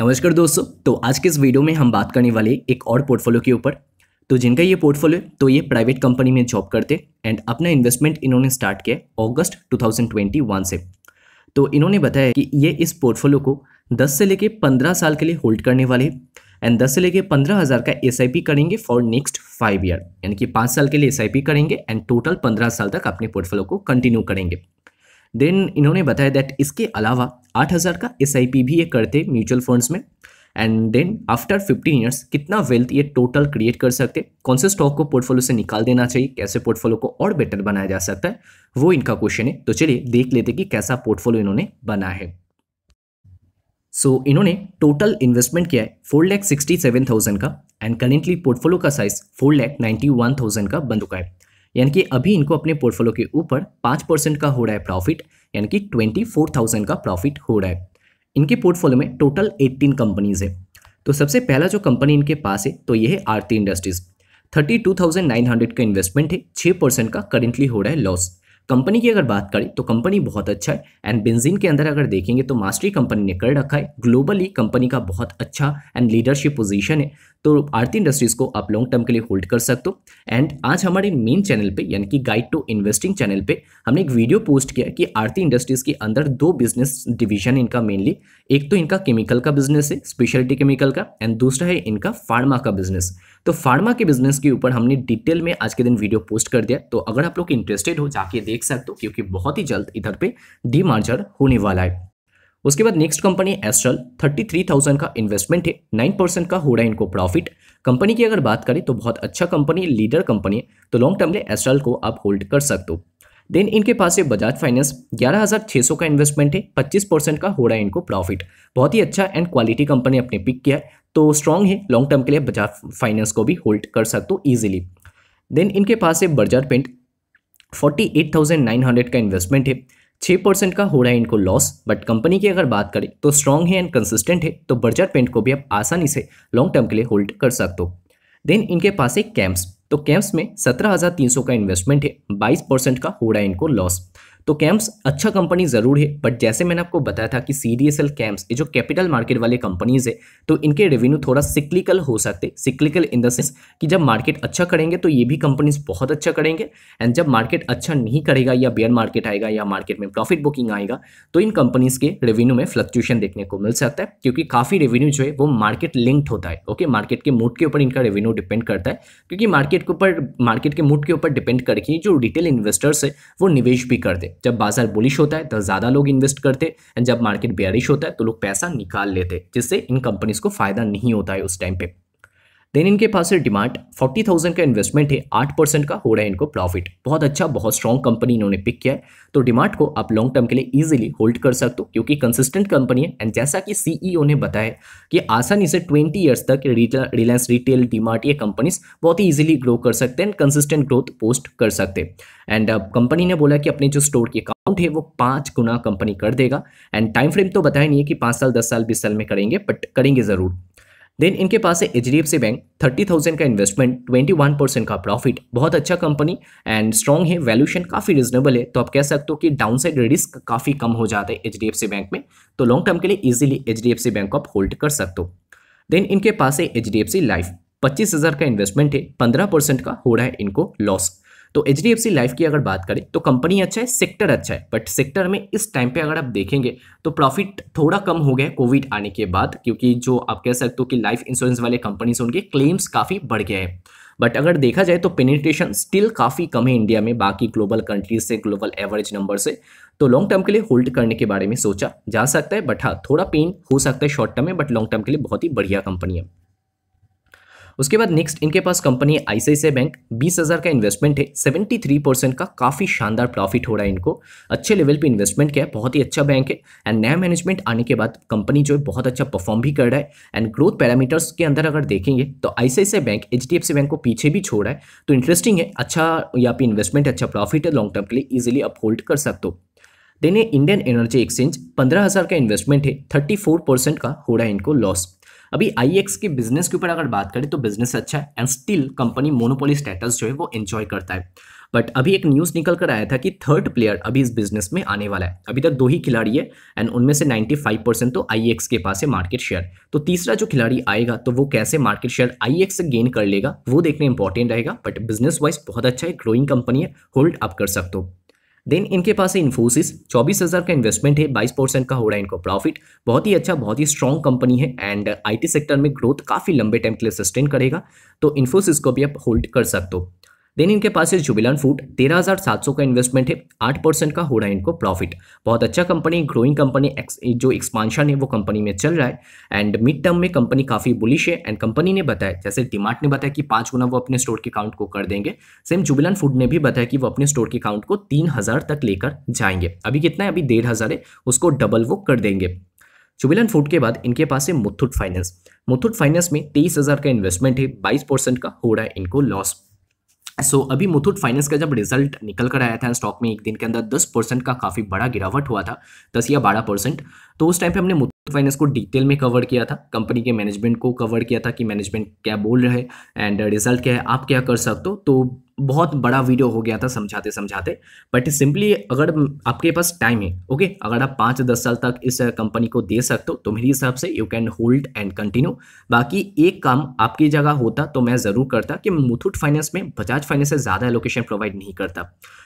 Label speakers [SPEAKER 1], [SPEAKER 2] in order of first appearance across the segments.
[SPEAKER 1] नमस्कार दोस्तों तो आज के इस वीडियो में हम बात करने वाले एक और पोर्टफोलियो के ऊपर तो जिनका ये पोर्टफोलियो तो ये प्राइवेट कंपनी में जॉब करते एंड अपना इन्वेस्टमेंट इन्होंने स्टार्ट किया अगस्त 2021 से तो इन्होंने बताया कि ये इस पोर्टफोलियो को 10 से लेके 15 साल के लिए होल्ड करने वाले एंड दस से लेके पंद्रह हज़ार का एस करेंगे फॉर नेक्स्ट फाइव ईयर यानी कि पाँच साल के लिए एस करेंगे एंड टोटल पंद्रह साल तक अपने पोर्टफोलियो को कंटिन्यू करेंगे देन इन्होंने बताया दैट इसके अलावा आठ हज़ार का एस भी ये करते म्यूचुअल फंड्स में and then after fifteen years कितना वेल्थ ये टोटल क्रिएट कर सकते कौन से स्टॉक को पोर्टफोलियो से निकाल देना चाहिए कैसे पोर्टफोलियो को और बेटर बनाया जा सकता है वो इनका क्वेश्चन है तो चलिए देख लेते कि कैसा पोर्टफोलियो इन्होंने बना है सो so, इन्होंने टोटल इन्वेस्टमेंट किया है four lakh sixty seven thousand का एंड करेंटली पोर्टफोलियो का size four lakh ninety one thousand का बन चुका है यानी कि अभी इनको अपने पोर्टफोलियो के ऊपर पाँच परसेंट का हो रहा है प्रॉफिट यानी कि ट्वेंटी फोर थाउजेंड का प्रॉफिट हो रहा है इनके पोर्टफोलियो में टोटल एट्टीन कंपनीज है तो सबसे पहला जो कंपनी इनके पास है तो ये है Aarti industries thirty two thousand nine hundred का इन्वेस्टमेंट है छः परसेंट का करेंटली हो रहा है लॉस कंपनी की अगर बात करें तो कंपनी बहुत अच्छा है एंड बेंजीन के अंदर अगर देखेंगे तो मास्टरी कंपनी ने कर रखा है ग्लोबली कंपनी का बहुत अच्छा एंड लीडरशिप पोजीशन है तो आरती इंडस्ट्रीज़ को आप लॉन्ग टर्म के लिए होल्ड कर सकते हो एंड आज हमारे मेन चैनल पे यानी कि गाइड टू इन्वेस्टिंग चैनल पे हमने एक वीडियो पोस्ट किया कि आरती इंडस्ट्रीज़ के अंदर दो बिजनेस डिवीजन इनका मेनली एक तो इनका केमिकल का बिजनेस है स्पेशलिटी केमिकल का एंड दूसरा है इनका फार्मा का बिजनेस तो फार्मा के बिजनेस के ऊपर हमने डिटेल में आज के दिन वीडियो पोस्ट कर दिया तो अगर आप लोग इंटरेस्टेड हो जाके देख सकते हो क्योंकि बहुत ही जल्द इधर पर डी होने वाला है उसके बाद नेक्स्ट कंपनी एस्ट्रल 33,000 का इन्वेस्टमेंट है 9 परसेंट का हो रहा है इनको प्रॉफिट कंपनी की अगर बात करें तो बहुत अच्छा कंपनी लीडर कंपनी है तो लॉन्ग टर्म में एस्ट्रल को आप होल्ड कर सकते हो देन इनके पास है बजाज फाइनेंस 11,600 का इन्वेस्टमेंट है 25 परसेंट का हो रहा है इनको प्रॉफिट बहुत ही अच्छा एंड क्वालिटी कंपनी अपने पिक किया है तो स्ट्रॉन्ग है लॉन्ग टर्म के लिए बजाज फाइनेंस को भी होल्ड कर सकते हो ईजिली देन इनके पास है बर्जर पेंट हंड्रेड का इन्वेस्टमेंट है छह परसेंट का हो रहा है इनको लॉस बट कंपनी की अगर बात करें तो स्ट्रॉन्ग है एंड कंसिस्टेंट है तो बर्जर पेंट को भी आप आसानी से लॉन्ग टर्म के लिए होल्ड कर सकते हो देन इनके पास है कैम्प्स तो कैंप्स में सत्रह हज़ार तीन सौ का इन्वेस्टमेंट है बाईस परसेंट का हो रहा है इनको लॉस तो कैम्प्स अच्छा कंपनी ज़रूर है बट जैसे मैंने आपको बताया था कि C D S L CAMS ये जो कैपिटल मार्केट वाले कंपनीज है तो इनके रेवेन्यू थोड़ा सिक्लिकल हो सकते सिक्लिकल इन द सेंस कि जब मार्केट अच्छा करेंगे तो ये भी कंपनीज बहुत अच्छा करेंगे एंड जब मार्केट अच्छा नहीं करेगा या बेयर मार्केट आएगा या मार्केट में प्रॉफिट बुकिंग आएगा तो इन कंपनीज के रेवेन्यू में फ्लक्चुएशन देखने को मिल सकता है क्योंकि काफ़ी रेवेन्यू जो है वो मार्केट लिंक्ड होता है ओके मार्केट के मूड के ऊपर इनका रेवेन्यू डिपेंड करता है क्योंकि मार्केट के ऊपर मार्केट के मूड के ऊपर डिपेंड करके जो रिटेल इन्वेस्टर्स है वो निवेश भी करते जब बाजार बुलिश होता है तो ज़्यादा लोग इन्वेस्ट करते एंड जब मार्केट बेयरिश होता है तो लोग पैसा निकाल लेते जिससे इन कंपनीज को फ़ायदा नहीं होता है उस टाइम पे देन इनके पास है डिमांड फोर्टी थाउजेंड का इन्वेस्टमेंट है आठ परसेंट का हो रहा है इनको प्रॉफिट बहुत अच्छा बहुत स्ट्रॉन्ग कंपनी इन्होंने पिक किया है तो डिमांड को आप लॉन्ग टर्म के लिए इजिली होल्ड कर सकते हो क्योंकि कंसिस्टेंट कंपनी है एंड जैसा कि सीईओ e ने बताया कि आसानी से ट्वेंटी ईयर्स तक रिलायंस रिटेल डिमार्ट ये कंपनीज बहुत ही ईजिली ग्रो कर सकते हैं एंड कंसिस्टेंट ग्रोथ पोस्ट कर सकते हैं एंड कंपनी uh, ने बोला कि अपने जो स्टोर के अकाउंट है वो पाँच गुना कंपनी कर देगा एंड टाइम फ्रेम तो बताया नहीं है कि पाँच साल दस साल बीस साल में करेंगे बट करेंगे ज़रूर देन इनके पास है H D F C bank thirty thousand का इन्वेस्टमेंट ट्वेंटी वन परसेंट का प्रॉफिट बहुत अच्छा कंपनी एंड स्ट्रॉन्ग है वैल्यूशन काफ़ी रिजनेबल है तो आप कह सकते हो कि डाउन साइड रिस्क काफ़ी कम हो जाता है H D F C bank में तो लॉन्ग टर्म के लिए easily H D F C bank को आप होल्ड कर सकते हो देन इनके पास है H D F C life पच्चीस हज़ार का इन्वेस्टमेंट है पंद्रह परसेंट का हो रहा है इनको लॉस तो एच डी लाइफ की अगर बात करें तो कंपनी अच्छा है सेक्टर अच्छा है बट सेक्टर में इस टाइम पे अगर आप देखेंगे तो प्रॉफिट थोड़ा कम हो गया कोविड आने के बाद क्योंकि जो आप कह सकते हो कि लाइफ इंश्योरेंस वाले कंपनीज उनके क्लेम्स काफ़ी बढ़ गए हैं बट अगर देखा जाए तो पेनिट्रेशन स्टिल काफ़ी कम है इंडिया में बाकी ग्लोबल कंट्रीज से ग्लोबल एवरेज नंबर से तो लॉन्ग टर्म के लिए होल्ड करने के बारे में सोचा जा सकता है बट हाँ थोड़ा पेन हो सकता है शॉर्ट टर्म में बट लॉन्ग टर्म के लिए बहुत ही बढ़िया कंपनी है उसके बाद नेक्स्ट इनके पास कंपनी आई बैंक बीस हज़ार का इन्वेस्टमेंट है सेवेंटी थ्री परसेंट का काफ़ी शानदार प्रॉफिट हो रहा है इनको अच्छे लेवल पे इन्वेस्टमेंट किया है बहुत ही अच्छा बैंक है एंड नया मैनेजमेंट आने के बाद कंपनी जो है बहुत अच्छा परफॉर्म भी कर रहा है एंड ग्रोथ पैरामीटर्स के अंदर अगर देखेंगे तो आई बैंक एच बैंक को पीछे भी छोड़ रहा है तो इंटरेस्टिंग है अच्छा यहाँ पे इन्वेस्टमेंट अच्छा प्रॉफिट है लॉन्ग टर्म के लिए ईजिली अपहोल्ड कर सकते हो देन इंडियन एनर्जी एक्सचेंज पंद्रह हज़ार का इन्वेस्टमेंट है थर्टी फोर परसेंट का हो रहा है इनको लॉस अभी आई के बिजनेस के ऊपर अगर बात करें तो बिजनेस अच्छा है and still company monopoly status जो है वो एंजॉय करता है बट अभी एक न्यूज़ निकल कर आया था कि थर्ड प्लेयर अभी इस बिजनेस में आने वाला है अभी तक दो ही खिलाड़ी है एंड उनमें से 95 परसेंट तो आई के पास है मार्केट शेयर तो तीसरा जो खिलाड़ी आएगा तो वो कैसे मार्केट शेयर आई से गेन कर लेगा वो देखना इंपॉर्टेंट रहेगा बट बिजनेस वाइज बहुत अच्छा है ग्रोइंग कंपनी है होल्ड अप कर सकते हो देन इनके पास है इन्फोसिस चौबीस हज़ार का इन्वेस्टमेंट है बाईस परसेंट का हो रहा है इनको प्रॉफिट बहुत ही अच्छा बहुत ही स्ट्रॉन्ग कंपनी है एंड आईटी सेक्टर में ग्रोथ काफ़ी लंबे टाइम के लिए सस्टेन करेगा तो इन्फोसिस को भी आप होल्ड कर सकते हो देन इनके पास है जुबिलन फूड तेरह हज़ार सात सौ का इन्वेस्टमेंट है आठ परसेंट का हो रहा है इनको प्रॉफिट बहुत अच्छा कंपनी ग्रोइंग कंपनी जो एक्सपांशन है वो कंपनी में चल रहा है एंड मिड टर्म में कंपनी काफ़ी बुलिश है एंड कंपनी ने बताया जैसे डिमार्ट ने बताया कि पांच गुना वो अपने स्टोर के काउंट को कर देंगे सेम जुबिलन फूड ने भी बताया कि वो अपने स्टोर के काउंट को तीन हज़ार तक लेकर जाएंगे अभी कितना है अभी डेढ़ हज़ार है उसको डबल वो कर देंगे जुबिलन फूड के बाद इनके पास है मुथुट फाइनेंस मुथुट फाइनेंस में तेईस हज़ार का इन्वेस्टमेंट है बाईस परसेंट का हो रहा है इनको लॉस सो so, अभी मुथूट फाइनेंस का जब रिजल्ट निकल कर आया था स्टॉक में एक दिन के अंदर दस परसेंट का काफ़ी बड़ा गिरावट हुआ था दस या बारह परसेंट तो उस टाइम पे हमने फाइनेंस को डिटेल में कवर किया था कंपनी के मैनेजमेंट को कवर किया था कि मैनेजमेंट क्या बोल रहे हैं एंड रिजल्ट क्या है आप क्या कर सकते हो तो बहुत बड़ा वीडियो हो गया था समझाते समझाते बट सिंपली अगर आपके पास टाइम है ओके अगर आप पाँच दस साल तक इस कंपनी को दे सकते हो तो मेरे हिसाब से you can hold and continue बाकी एक काम आपकी जगह होता तो मैं ज़रूर करता कि मुथूट फाइनेंस में बजाज फाइनेंस से ज़्यादा एलोकेशन प्रोवाइड नहीं करता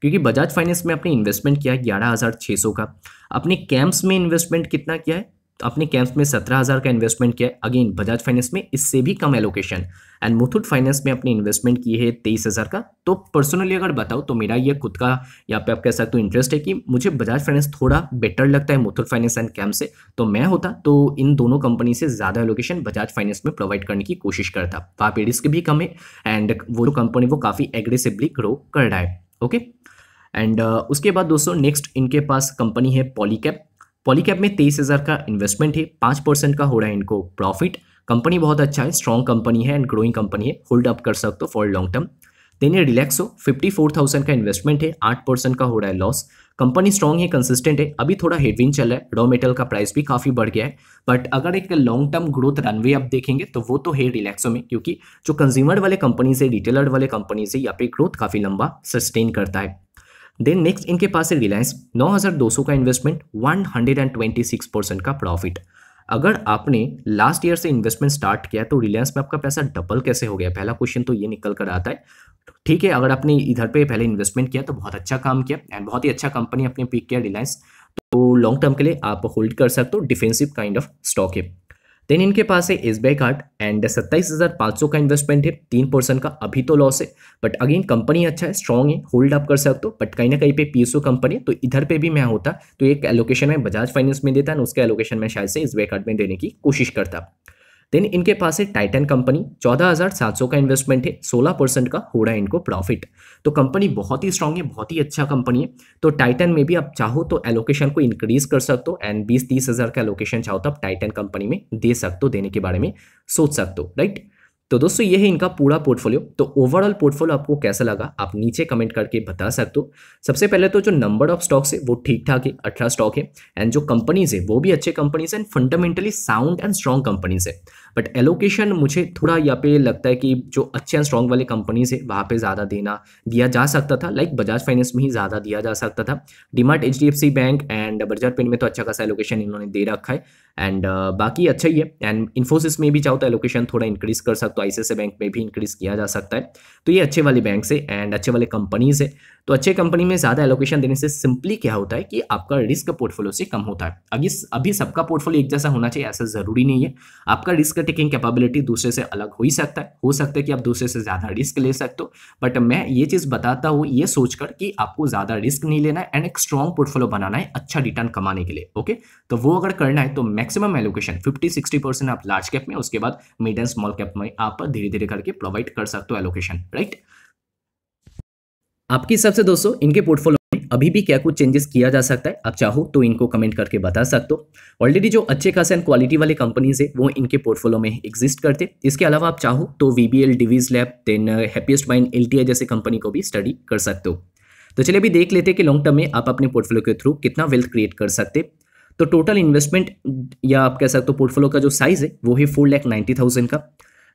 [SPEAKER 1] क्योंकि बजाज फाइनेंस में आपने इन्वेस्टमेंट किया है ग्यारह का अपने कैंप्स में इन्वेस्टमेंट कितना किया है तो अपने कैंप में सत्रह हज़ार का इन्वेस्टमेंट किया अगेन बजाज फाइनेंस में इससे भी कम एलोकेशन एंड मुथुट फाइनेंस में अपने इन्वेस्टमेंट किए है तेईस हज़ार का तो पर्सनली अगर बताओ तो मेरा ये खुद का यहाँ पे आप कह सकते हो इंटरेस्ट है कि मुझे बजाज फाइनेंस थोड़ा बेटर लगता है मुथुट फाइनेंस एंड कैम्प से तो मैं होता तो इन दोनों कंपनी से ज़्यादा एलोकेशन बजाज फाइनेंस में प्रोवाइड करने की कोशिश करता वहाँ पे रिस्क भी कम है एंड वो कंपनी वो काफ़ी एग्रेसिवली ग्रो कर रहा है ओके एंड uh, उसके बाद दोस्तों नेक्स्ट इनके पास कंपनी है पॉलीकैप पॉलीकैप में तेईस हज़ार का इन्वेस्टमेंट है पाँच परसेंट का हो रहा है इनको प्रॉफिट कंपनी बहुत अच्छा है स्ट्रॉन्ग कंपनी है एंड ग्रोइंग कंपनी है होल्ड अप कर सकते हो फॉर लॉन्ग टर्म देन ये रिलैक्सो फिफ्टी फोर थाउजेंड का इन्वेस्टमेंट है आठ परसेंट का हो रहा है लॉस कंपनी स्ट्रॉन्ग है कंसिस्टेंट है अभी थोड़ा हेडविन चल रहा है रॉ मेटल का प्राइस भी काफ़ी बढ़ गया है बट अगर एक लॉन्ग टर्म ग्रोथ रनवे आप देखेंगे तो वो तो है रिलैक्सो में क्योंकि जो कंज्यूमर वाले कंपनीज है रिटेलर वाले कंपनीज है यहाँ पे ग्रोथ काफ़ी लंबा सस्टेन करता है देन नेक्स्ट इनके पास है रिलायंस 9200 का इन्वेस्टमेंट 126 परसेंट का प्रॉफिट अगर आपने लास्ट ईयर से इन्वेस्टमेंट स्टार्ट किया तो रिलायंस में आपका पैसा डबल कैसे हो गया पहला क्वेश्चन तो ये निकल कर आता है ठीक है अगर आपने इधर पे पहले इन्वेस्टमेंट किया तो बहुत अच्छा काम किया एंड बहुत ही अच्छा कंपनी आपने पिक किया रिलायंस तो लॉन्ग टर्म के लिए आप होल्ड कर सकते हो डिफेंसिव काइंड ऑफ स्टॉक है देन इनके पास है एस बी कार्ड एंड सत्ताईस हज़ार पाँच सौ का इन्वेस्टमेंट है तीन परसेंट का अभी तो लॉस है बट अगेन कंपनी अच्छा है स्ट्रॉन्ग है होल्ड अप कर सकते हो बट कहीं ना कहीं पे पीएसओ कंपनी तो इधर पे भी मैं होता तो एक एलोकेशन में बजाज फाइनेंस में देता ना उसके एलोकेशन में शायद से एस कार्ड में देने की कोशिश करता देन इनके पास है टाइटन कंपनी 14,700 का इन्वेस्टमेंट है 16 परसेंट का हो रहा है इनको प्रॉफिट तो कंपनी बहुत ही स्ट्रांग है बहुत ही अच्छा कंपनी है तो टाइटन में भी आप चाहो तो एलोकेशन को इंक्रीज कर सकते हो एंड बीस तीस हज़ार का एलोकेशन चाहो तो आप टाइटन कंपनी में दे सकते हो देने के बारे में सोच सकते हो राइट तो दोस्तों ये है इनका पूरा पोर्टफोलियो तो ओवरऑल पोर्टफोलियो आपको कैसा लगा आप नीचे कमेंट करके बता सकते हो सबसे पहले तो जो नंबर ऑफ स्टॉक्स है वो ठीक ठाक है अठारह अच्छा स्टॉक है एंड जो कंपनीज है वो भी अच्छे companies and fundamentally sound and strong companies है बट एलोकेशन मुझे थोड़ा यहाँ पे लगता है कि जो अच्छे एंड स्ट्रॉन्ग वाले कंपनीज है वहाँ पे ज़्यादा देना दिया जा सकता था लाइक बजाज फाइनेंस में ही ज़्यादा दिया जा सकता था DMart H bank and Bajaj पेन में तो अच्छा खासा एलोकेशन इन्होंने दे रखा है एंड uh, बाकी अच्छा ही है एंड इन्फोसिस में भी चाहो तो एलोकेशन थोड़ा इंक्रीज कर सकते हो आई बैंक में भी इंक्रीज किया जा सकता है तो ये अच्छे वाले बैंक से एंड अच्छे वाले कंपनीज है तो अच्छे कंपनी में ज़्यादा एलोकेशन देने से सिंपली क्या होता है कि आपका रिस्क पोर्टफोलियो से कम होता है अभी अभी सबका पोर्टफोलियो एक जैसा होना चाहिए ऐसा ज़रूरी नहीं है आपका रिस्क रिस्क टेकिंग कैपेबिलिटी दूसरे से अलग हो ही सकता है हो सकता है कि आप दूसरे से ज़्यादा रिस्क ले सकते हो बट मैं ये चीज़ बताता हूँ ये सोचकर कि आपको ज़्यादा रिस्क नहीं लेना है एंड एक स्ट्रॉन्ग पोर्टफोलियो बनाना है अच्छा रिटर्न कमाने के लिए ओके तो वो अगर करना है तो maximum allocation fifty sixty percent आप लार्ज कैप में उसके बाद मिड एंड स्मॉल कैप में आप धीरे धीरे करके प्रोवाइड कर सकते हो एलोकेशन राइट आपकी हिसाब से दोस्तों इनके पोर्टफोलियो अभी भी क्या कुछ चेंजेस किया जा सकता है आप चाहो तो इनको कमेंट करके बता सकते हो ऑलरेडी जो अच्छे खास एंड क्वालिटी वाले कंपनीज है वो इनके पोर्टफोलियो में एग्जिस्ट करते इसके अलावा आप चाहो तो V B L Divi's lab then happiest mind L जैसे कंपनी को भी स्टडी कर सकते हो तो चलिए अभी देख लेते हैं कि लॉन्ग टर्म में आप अपने पोर्टफोलियो के थ्रू कितना वेल्थ क्रिएट कर सकते तो टोटल इन्वेस्टमेंट या आप कह सकते हो पोर्टफोलियो का जो साइज़ है वो है फोर लैख नाइन्टी थाउजेंड का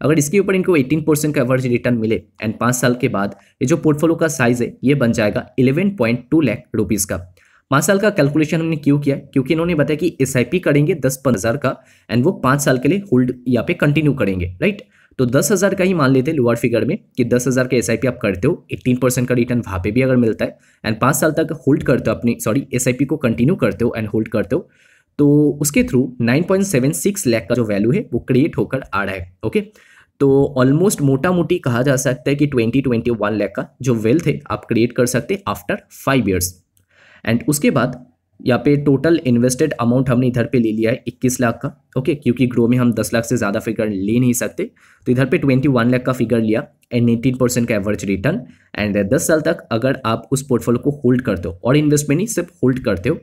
[SPEAKER 1] अगर इसके ऊपर इनको 18 परसेंट का एवरेज रिटर्न मिले एंड पाँच साल के बाद ये जो पोर्टफोलियो का साइज है ये बन जाएगा 11.2 लैख रुपीज़ का पाँच साल का कैलकुलेशन हमने क्यों किया क्योंकि इन्होंने बताया कि एस करेंगे दस हज़ार का एंड वो पाँच साल के लिए होल्ड यहाँ पे कंटिन्यू करेंगे राइट तो दस हज़ार का ही मान लेते हैं लोअर फिगर में कि दस हज़ार का एस आप करते हो एट्टीन परसेंट का रिटर्न वहाँ पे भी अगर मिलता है एंड पाँच साल तक होल्ड करते हो अपनी सॉरी एस को कंटिन्यू करते हो एंड होल्ड करते हो तो उसके थ्रू 9.76 लाख का जो वैल्यू है वो क्रिएट होकर आ रहा है ओके तो ऑलमोस्ट मोटा मोटी कहा जा सकता है कि 2021 लाख का जो वेल्थ है आप क्रिएट कर सकते आफ्टर फाइव ईयर्स एंड उसके बाद यहाँ पे टोटल इन्वेस्टेड अमाउंट हमने इधर पे ले लिया है इक्कीस लाख का ओके क्योंकि ग्रो में हम दस लाख से ज़्यादा फिगर ले नहीं सकते तो इधर पे ट्वेंटी वन लाख का फिगर लिया एंड एटीन परसेंट का एवरेज रिटर्न एंड दस साल तक अगर आप उस पोर्टफोलियो को होल्ड करते हो और इन्वेस्टमेंट नहीं सिर्फ होल्ड करते हो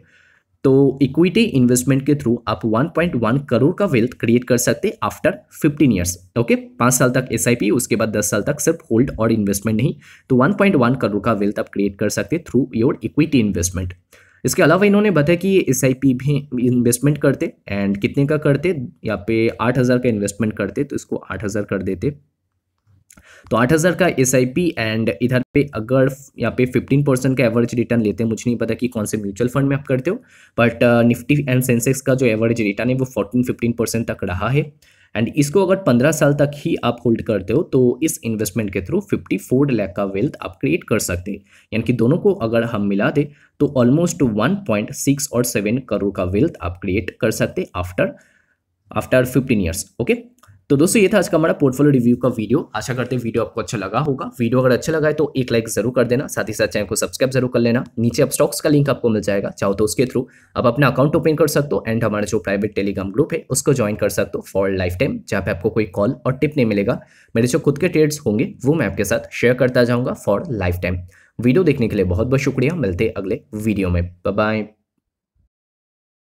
[SPEAKER 1] तो इक्विटी इन्वेस्टमेंट के थ्रू आप 1.1 करोड़ का वेल्थ क्रिएट कर सकते हैं आफ्टर 15 ईयर्स ओके पाँच साल तक एस उसके बाद दस साल तक सिर्फ होल्ड और इन्वेस्टमेंट नहीं तो 1.1 करोड़ का वेल्थ आप क्रिएट कर सकते हैं थ्रू योर इक्विटी इन्वेस्टमेंट इसके अलावा इन्होंने बताया कि एस भी इन्वेस्टमेंट करते एंड कितने का करते यहाँ पे आठ हज़ार का इन्वेस्टमेंट करते तो इसको आठ हज़ार कर देते तो आठ हज़ार का एस आई पी एंड इधर पे अगर यहाँ पे फिफ्टीन परसेंट का एवरेज रिटर्न लेते हैं मुझे नहीं पता कि कौन से म्यूचुअल फंड में आप करते हो बट निफ्टी एंड सेंसेक्स का जो एवरेज रिटर्न है वो फोर्टीन फिफ्टीन परसेंट तक रहा है एंड इसको अगर पंद्रह साल तक ही आप होल्ड करते हो तो इस इन्वेस्टमेंट के थ्रू फिफ्टी फोर लैख का वेल्थ आप क्रिएट कर सकते हैं यानी कि दोनों को अगर हम मिला दें तो ऑलमोस्ट वन पॉइंट सिक्स और सेवन करोड़ का वेल्थ आप क्रिएट कर सकते after after fifteen years okay तो दोस्तों ये था आज का हमारा पोर्टफोलियो रिव्यू का वीडियो आशा करते हैं वीडियो आपको अच्छा लगा होगा वीडियो अगर अच्छा लगा है तो एक लाइक जरूर कर देना साथ ही साथ चैनल को सब्सक्राइब जरूर कर लेना नीचे अब स्टॉक्स का लिंक आपको मिल जाएगा चाहो तो उसके थ्रू आप अपना अकाउंट ओपन कर सकते हो एंड हमारा जो प्राइवेट टेलीग्राम ग्रुप है उसको ज्वाइन कर सकते हो फॉर लाइफ टाइम जहाँ पे आपको कोई कॉल और टिप नहीं मिलेगा मेरे जो खुद के ट्रेड्स होंगे वो मैं आपके साथ शेयर करता जाऊँगा फॉर लाइफ टाइम वीडियो देखने के लिए बहुत बहुत शुक्रिया मिलते अगले वीडियो में बाय